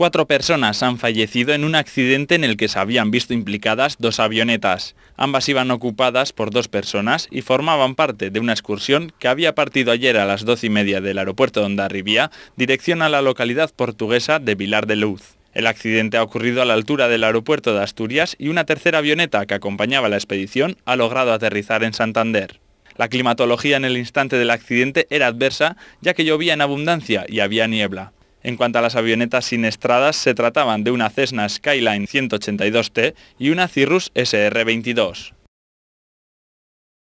Cuatro personas han fallecido en un accidente en el que se habían visto implicadas dos avionetas. Ambas iban ocupadas por dos personas y formaban parte de una excursión que había partido ayer a las doce y media del aeropuerto donde arribía dirección a la localidad portuguesa de Vilar de Luz. El accidente ha ocurrido a la altura del aeropuerto de Asturias y una tercera avioneta que acompañaba la expedición ha logrado aterrizar en Santander. La climatología en el instante del accidente era adversa ya que llovía en abundancia y había niebla. En cuanto a las avionetas siniestradas, se trataban de una Cessna Skyline 182T y una Cirrus SR-22.